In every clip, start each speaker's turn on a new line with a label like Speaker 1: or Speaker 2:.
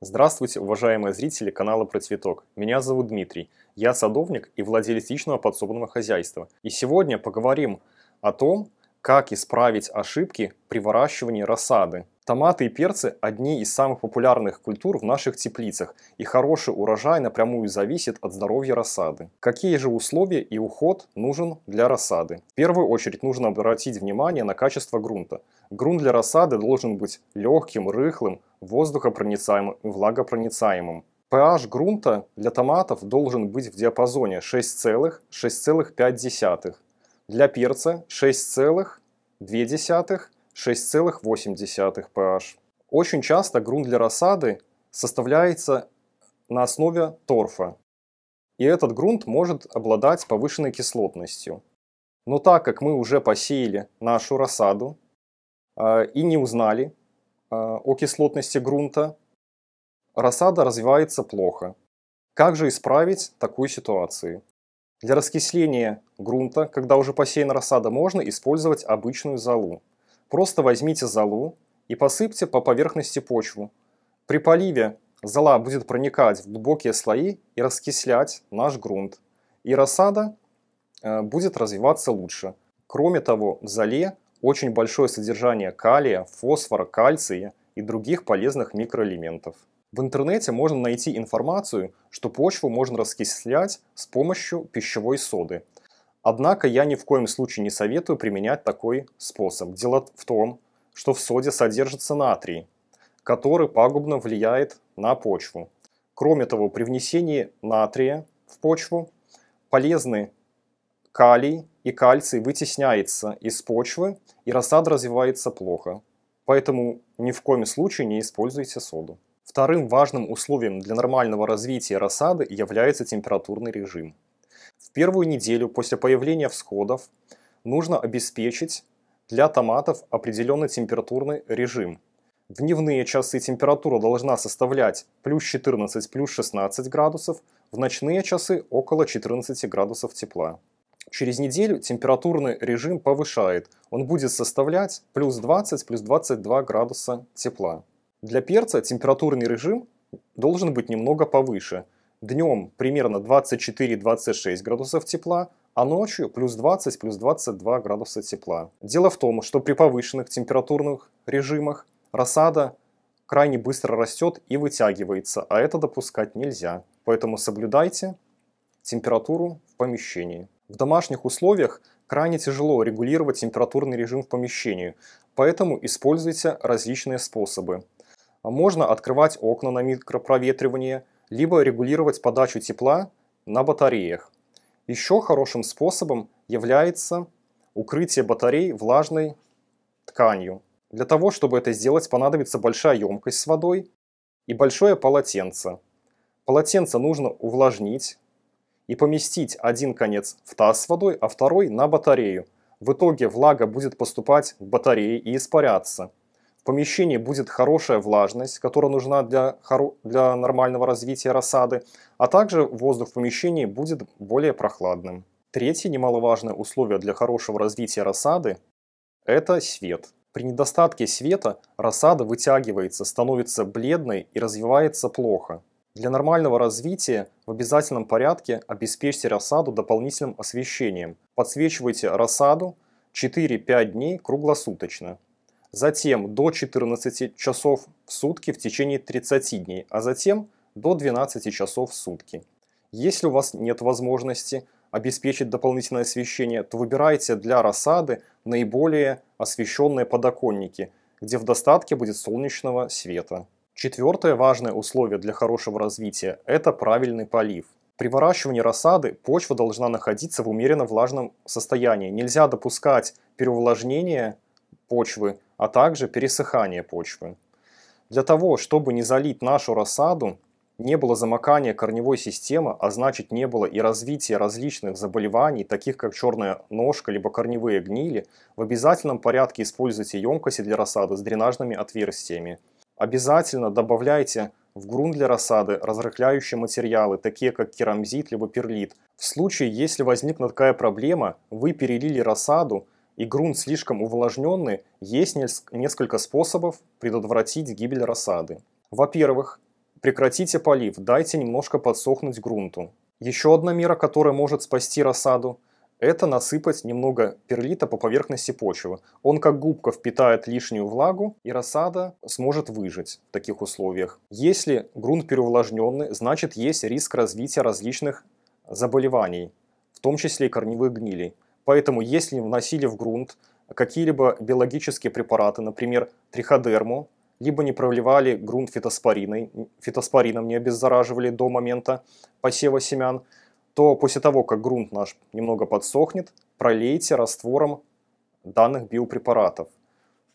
Speaker 1: Здравствуйте, уважаемые зрители канала «Про цветок». Меня зовут Дмитрий. Я садовник и владелец личного подсобного хозяйства. И сегодня поговорим о том, как исправить ошибки при выращивании рассады. Томаты и перцы – одни из самых популярных культур в наших теплицах, и хороший урожай напрямую зависит от здоровья рассады. Какие же условия и уход нужен для рассады? В первую очередь нужно обратить внимание на качество грунта. Грунт для рассады должен быть легким, рыхлым, воздухопроницаемым и влагопроницаемым. pH грунта для томатов должен быть в диапазоне 6,6,5, для перца 6,2 6,8 pH. Очень часто грунт для рассады составляется на основе торфа, и этот грунт может обладать повышенной кислотностью. Но так как мы уже посеяли нашу рассаду э, и не узнали э, о кислотности грунта, рассада развивается плохо. Как же исправить такую ситуацию? Для раскисления грунта, когда уже посеяна рассада, можно использовать обычную золу. Просто возьмите золу и посыпьте по поверхности почву. При поливе зола будет проникать в глубокие слои и раскислять наш грунт. И рассада э, будет развиваться лучше. Кроме того, в золе очень большое содержание калия, фосфора, кальция и других полезных микроэлементов. В интернете можно найти информацию, что почву можно раскислять с помощью пищевой соды – Однако я ни в коем случае не советую применять такой способ. Дело в том, что в соде содержится натрий, который пагубно влияет на почву. Кроме того, при внесении натрия в почву полезны калий и кальций вытесняется из почвы, и рассад развивается плохо. Поэтому ни в коем случае не используйте соду. Вторым важным условием для нормального развития рассады является температурный режим первую неделю после появления всходов нужно обеспечить для томатов определенный температурный режим. В дневные часы температура должна составлять плюс 14, плюс 16 градусов, в ночные часы около 14 градусов тепла. Через неделю температурный режим повышает, он будет составлять плюс 20, плюс 22 градуса тепла. Для перца температурный режим должен быть немного повыше, Днем примерно 24-26 градусов тепла, а ночью плюс 20, плюс 22 градуса тепла. Дело в том, что при повышенных температурных режимах рассада крайне быстро растет и вытягивается, а это допускать нельзя. Поэтому соблюдайте температуру в помещении. В домашних условиях крайне тяжело регулировать температурный режим в помещении, поэтому используйте различные способы. Можно открывать окна на микропроветривание – либо регулировать подачу тепла на батареях. Еще хорошим способом является укрытие батарей влажной тканью. Для того, чтобы это сделать, понадобится большая емкость с водой и большое полотенце. Полотенце нужно увлажнить и поместить один конец в таз с водой, а второй на батарею. В итоге влага будет поступать в батареи и испаряться – помещении будет хорошая влажность, которая нужна для, для нормального развития рассады, а также воздух в помещении будет более прохладным. Третье немаловажное условие для хорошего развития рассады – это свет. При недостатке света рассада вытягивается, становится бледной и развивается плохо. Для нормального развития в обязательном порядке обеспечьте рассаду дополнительным освещением. Подсвечивайте рассаду 4-5 дней круглосуточно затем до 14 часов в сутки в течение 30 дней, а затем до 12 часов в сутки. Если у вас нет возможности обеспечить дополнительное освещение, то выбирайте для рассады наиболее освещенные подоконники, где в достатке будет солнечного света. Четвертое важное условие для хорошего развития – это правильный полив. При выращивании рассады почва должна находиться в умеренно влажном состоянии. Нельзя допускать переувлажнения почвы а также пересыхание почвы. Для того, чтобы не залить нашу рассаду, не было замокания корневой системы, а значит не было и развития различных заболеваний, таких как черная ножка либо корневые гнили, в обязательном порядке используйте емкости для рассады с дренажными отверстиями. Обязательно добавляйте в грунт для рассады разрыхляющие материалы, такие как керамзит либо перлит. В случае, если возникла такая проблема, вы перелили рассаду, и грунт слишком увлажненный, есть несколько способов предотвратить гибель рассады. Во-первых, прекратите полив, дайте немножко подсохнуть грунту. Еще одна мера, которая может спасти рассаду, это насыпать немного перлита по поверхности почвы. Он как губка впитает лишнюю влагу, и рассада сможет выжить в таких условиях. Если грунт переувлажненный, значит есть риск развития различных заболеваний, в том числе и корневых гнилей. Поэтому если вносили в грунт какие-либо биологические препараты, например, триходерму, либо не проливали грунт фитоспориной, фитоспорином не обеззараживали до момента посева семян, то после того, как грунт наш немного подсохнет, пролейте раствором данных биопрепаратов.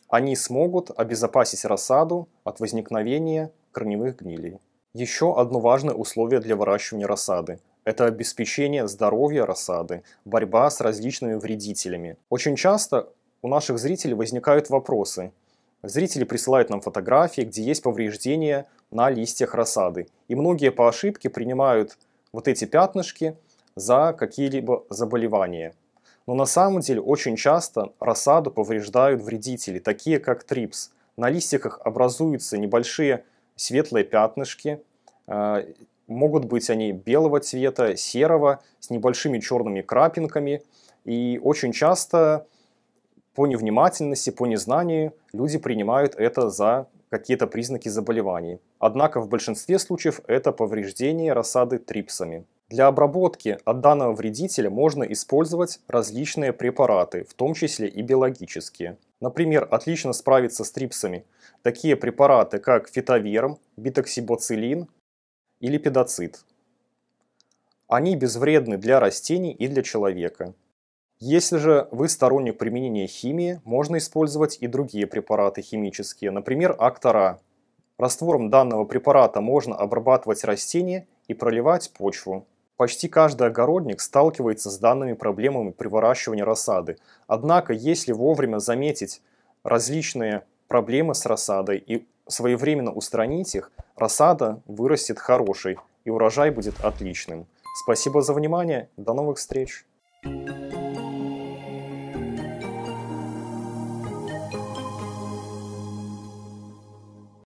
Speaker 1: Они смогут обезопасить рассаду от возникновения корневых гнилей. Еще одно важное условие для выращивания рассады это обеспечение здоровья рассады, борьба с различными вредителями. Очень часто у наших зрителей возникают вопросы. Зрители присылают нам фотографии, где есть повреждения на листьях рассады. И многие по ошибке принимают вот эти пятнышки за какие-либо заболевания. Но на самом деле очень часто рассаду повреждают вредители, такие как трипс. На листьях образуются небольшие светлые пятнышки, э, Могут быть они белого цвета, серого, с небольшими черными крапинками. И очень часто по невнимательности, по незнанию люди принимают это за какие-то признаки заболеваний. Однако в большинстве случаев это повреждение рассады трипсами. Для обработки от данного вредителя можно использовать различные препараты, в том числе и биологические. Например, отлично справиться с трипсами такие препараты, как фитоверм, битоксибоцилин, и липидоцит. Они безвредны для растений и для человека. Если же вы сторонник применения химии, можно использовать и другие препараты химические, например, актора. Раствором данного препарата можно обрабатывать растения и проливать почву. Почти каждый огородник сталкивается с данными проблемами при выращивании рассады. Однако, если вовремя заметить различные проблемы с рассадой и своевременно устранить их, рассада вырастет хорошей и урожай будет отличным. Спасибо за внимание, до новых встреч! thank you